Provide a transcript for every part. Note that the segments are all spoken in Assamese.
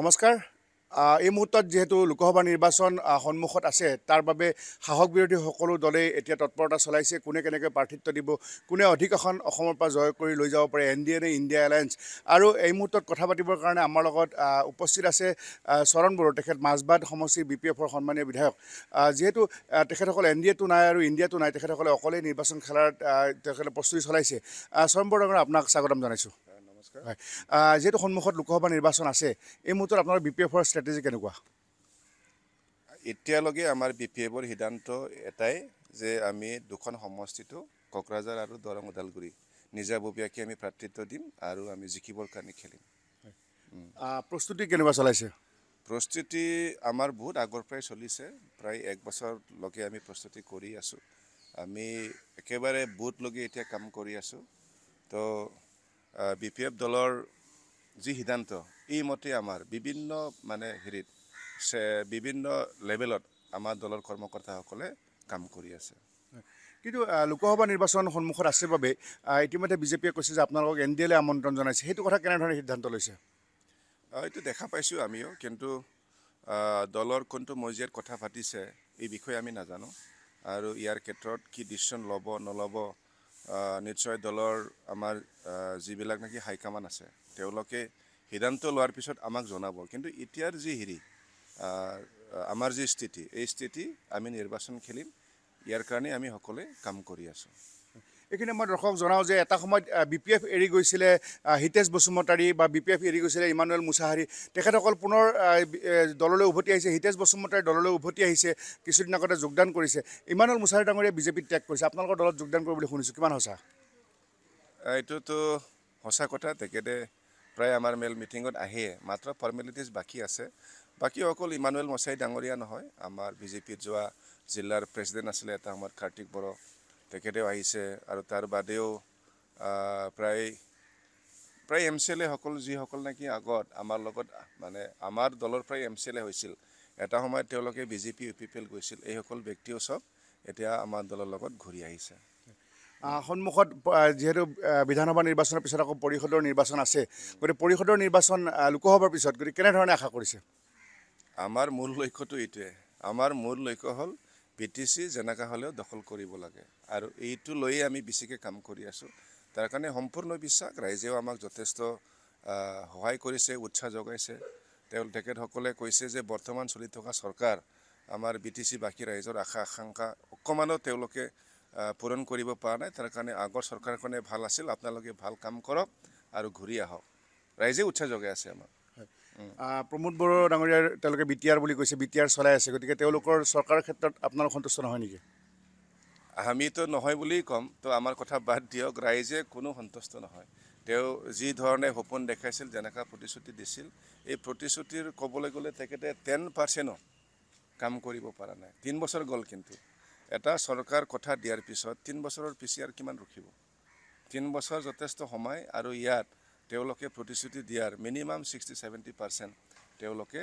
নমস্কাৰ এই মুহূৰ্তত যিহেতু লোকসভা নিৰ্বাচন সন্মুখত আছে তাৰ বাবে সাহস বিৰোধী সকলো দলেই এতিয়া তৎপৰতা চলাইছে কোনে কেনেকৈ প্ৰাৰ্থিত্ব দিব কোনে অধিক আসন অসমৰ পৰা জয় কৰি লৈ যাব পাৰে এন ডি এ নে ইণ্ডিয়া এলায়েন্স আৰু এই মুহূৰ্তত কথা পাতিবৰ কাৰণে আমাৰ লগত উপস্থিত আছে চৰণ বড়ো তেখেত মাজবাদ সমষ্টিৰ বি পি এফৰ সন্মানীয় বিধায়ক যিহেতু তেখেতসকল এন ডি এটো নাই আৰু ইণ্ডিয়াটো নাই তেখেতসকলে অকলেই নিৰ্বাচন খেলাৰ তেখেতে প্ৰস্তুতি চলাইছে চৰণ বড়োগৰ আপোনাক স্বাগতম জনাইছোঁ হয় যিহেতু সন্মুখত লোকসভা নিৰ্বাচন আছে এই মুহূৰ্তত আপোনাৰ বি পি এফৰ ষ্ট্ৰেটেজি কেনেকুৱা এতিয়ালৈকে আমাৰ বি পি এফৰ সিদ্ধান্ত এটাই যে আমি দুখন সমষ্টিটো কোকৰাঝাৰ আৰু দৰং ওদালগুৰি নিজাববীয়াকে আমি ভাতৃত্ব দিম আৰু আমি জিকিবৰ কাৰণে খেলিম প্ৰস্তুতি কেনেকুৱা চলাইছে প্ৰস্তুতি আমাৰ বহুত আগৰ পৰাই চলিছে প্ৰায় এক বছৰলৈকে আমি প্ৰস্তুতি কৰি আছোঁ আমি একেবাৰে বুথলৈকে এতিয়া কাম কৰি আছোঁ তো বি পি এফ দলৰ যি সিদ্ধান্ত এই মতে আমাৰ বিভিন্ন মানে হেৰিত বিভিন্ন লেভেলত আমাৰ দলৰ কৰ্মকৰ্তাসকলে কাম কৰি আছে কিন্তু লোকসভা নিৰ্বাচন সন্মুখত আছে বাবে ইতিমধ্যে বিজেপিয়ে কৈছে যে আপোনালোকক এন ডি এলৈ আমন্ত্ৰণ জনাইছে সেইটো কথা কেনেধৰণে সিদ্ধান্ত লৈছে এইটো দেখা পাইছোঁ আমিও কিন্তু দলৰ কোনটো মজিয়াত কথা পাতিছে এই বিষয়ে আমি নাজানো আৰু ইয়াৰ ক্ষেত্ৰত কি ডিচিশ্যন ল'ব নল'ব নিশ্চয় দলৰ আমাৰ যিবিলাক নেকি হাইকমাণ্ড আছে তেওঁলোকে সিদ্ধান্ত লোৱাৰ পিছত আমাক জনাব কিন্তু এতিয়াৰ যি হেৰি আমাৰ যি স্থিতি এই স্থিতি আমি নিৰ্বাচন খেলিম ইয়াৰ কাৰণে আমি সকলোৱে কাম কৰি আছোঁ এইখিনি মই দৰ্শক জনাওঁ যে এটা সময়ত বি পি এফ এৰি গৈছিলে হিতেশ বসুমতাৰী বা বি পি এফ এৰি গৈছিলে ইমানুৱেল মুছাহাৰী তেখেতসকল পুনৰ দললৈ উভতি আহিছে হিতেশ বসুমতাৰী দললৈ উভতি আহিছে কিছুদিন আগতে যোগদান কৰিছে ইমানুৱেল মুছাহাৰী ডাঙৰীয়া বিজেপিত ত্যাগ কৰিছে আপোনালোকৰ দলত যোগদান কৰিবলৈ শুনিছোঁ কিমান সঁচা এইটোতো সঁচা কথা তেখেতে প্ৰায় আমাৰ মেল মিটিঙত আহে মাত্ৰ ফৰ্মেলিটিজ বাকী আছে বাকী অকল ইমানুৱেল মছাৰী ডাঙৰীয়া নহয় আমাৰ বিজেপিত যোৱা জিলাৰ প্ৰেচিডেণ্ট আছিলে এটা সময়ত কাৰ্তিক বড়ো তেখেতেও আহিছে আৰু তাৰ বাদেও প্ৰায় প্ৰায় এম চি এল এসকল যিসকল নেকি আগত আমাৰ লগত মানে আমাৰ দলৰ প্ৰায় এম চি এল এ হৈছিল এটা সময়ত তেওঁলোকে B J P U P P L গৈছিল এইসকল ব্যক্তিও চব এতিয়া আমাৰ দলৰ লগত ঘূৰি আহিছে সন্মুখত যিহেতু বিধানসভা নিৰ্বাচনৰ পিছত আকৌ পৰিষদৰ নিৰ্বাচন আছে গতিকে পৰিষদৰ নিৰ্বাচন লোকসভাৰ পিছত গতিকে কেনেধৰণে আশা কৰিছে আমাৰ মূল লক্ষ্যটো এইটোৱে আমাৰ মূল লক্ষ্য হ'ল বি টি চি যেনেকৈ হ'লেও দখল কৰিব লাগে আৰু এইটো লৈয়ে আমি বেছিকৈ কাম কৰি আছোঁ তাৰ কাৰণে সম্পূৰ্ণ বিশ্বাস ৰাইজেও আমাক যথেষ্ট সহায় কৰিছে উৎসাহ যোগাইছে তেওঁ তেখেতসকলে কৈছে যে বৰ্তমান চলি থকা চৰকাৰ আমাৰ বি টি চি বাকী ৰাইজৰ আশা আকাংক্ষা অকণমানো তেওঁলোকে পূৰণ কৰিব পৰা নাই তাৰ কাৰণে আগৰ চৰকাৰখনে ভাল আছিল আপোনালোকে ভাল কাম কৰক আৰু ঘূৰি আহক ৰাইজে উৎসাহ যোগাই আছে আমাক প্ৰমোদ বড়ো ডাঙৰীয়াৰ তেওঁলোকে বি টি আৰ বুলি কৈছে বি টি আৰ চলাই আছে গতিকে তেওঁলোকৰ চৰকাৰৰ ক্ষেত্ৰত আপোনাৰ সন্তুষ্ট নহয় নেকি আমিতো নহয় বুলিয়েই ক'ম তো আমাৰ কথা বাদ দিয়ক ৰাইজে কোনো সন্তুষ্ট নহয় তেওঁ যি ধৰণে সপোন দেখাইছিল যেনেকুৱা প্ৰতিশ্ৰুতি দিছিল এই প্ৰতিশ্ৰুতিৰ ক'বলৈ গ'লে তেখেতে টেন পাৰ্চেণ্টো কাম কৰিব পৰা নাই তিনি বছৰ গ'ল কিন্তু এটা চৰকাৰ কথা দিয়াৰ পিছত তিনি বছৰৰ পিছে আৰু কিমান ৰখিব তিনি বছৰ যথেষ্ট সময় আৰু ইয়াত তেওঁলোকে প্ৰতিশ্ৰুতি দিয়াৰ মিনিমাম ছিক্সটি ছেভেণ্টি পাৰ্চেণ্ট তেওঁলোকে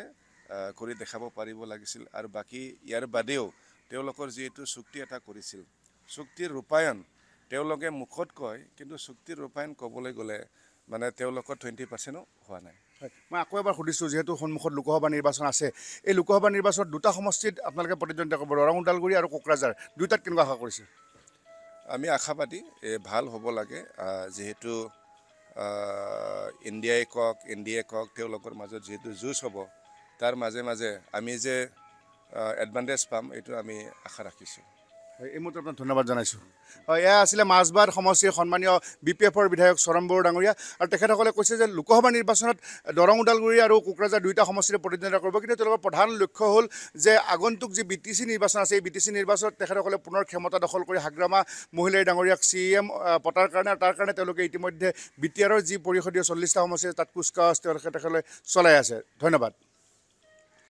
কৰি দেখাব পাৰিব লাগিছিল আৰু বাকী ইয়াৰ বাদেও তেওঁলোকৰ যিহেতু চুক্তি এটা কৰিছিল চুক্তিৰ ৰূপায়ণ তেওঁলোকে মুখত কয় কিন্তু চুক্তিৰ ৰূপায়ণ ক'বলৈ গ'লে মানে তেওঁলোকৰ টুৱেণ্টি পাৰ্চেণ্টো হোৱা নাই মই আকৌ এবাৰ সুধিছোঁ যিহেতু সন্মুখত লোকসভা নিৰ্বাচন আছে এই লোকসভা নিৰ্বাচনত দুটা সমষ্টিত আপোনালোকে প্ৰতিদ্বন্দ্বিতা কৰিব ৰং ওদালগুৰি আৰু কোকৰাঝাৰ দুয়োটাত কেনেকুৱা আশা কৰিছে আমি আশাবাদী ভাল হ'ব লাগে যিহেতু ইণ্ডিয়াই কওক ইণ্ডিয়াই কওক তেওঁলোকৰ মাজত যিহেতু যুঁজ হ'ব তাৰ মাজে মাজে আমি যে এডভান্টেজ পাম এইটো আমি আশা ৰাখিছোঁ এই মুহূৰ্তে আপোনাক ধন্যবাদ জনাইছোঁ হয় এয়া আছিলে মাজবাট সমষ্টিৰ সন্মানীয় বি পি এফৰ বিধায়ক চৰম বড়ো ডাঙৰীয়া আৰু তেখেতসকলে কৈছে যে লোকসভা নিৰ্বাচনত দৰং ওদালগুৰি আৰু কোকৰাঝাৰ দুয়োটা সমষ্টিৰে প্ৰতিদ্বন্দ্বিতা কৰিব কিন্তু তেওঁলোকৰ প্ৰধান লক্ষ্য হ'ল যে আগন্তুক যি বি টি চি নিৰ্বাচন আছে এই বি টি চি নিৰ্বাচনত তেখেতসকলে পুনৰ ক্ষমতা দখল কৰি হাগ্ৰামা মহিলাৰী ডাঙৰীয়াক চি এম পতাৰ কাৰণে তাৰ কাৰণে তেওঁলোকে ইতিমধ্যে বি টি আৰৰ যি পৰিষদীয় চল্লিছটা সমষ্টি তাত কুচকাৱাজ তেওঁলোকে তেখেতসকলে চলাই আছে ধন্যবাদ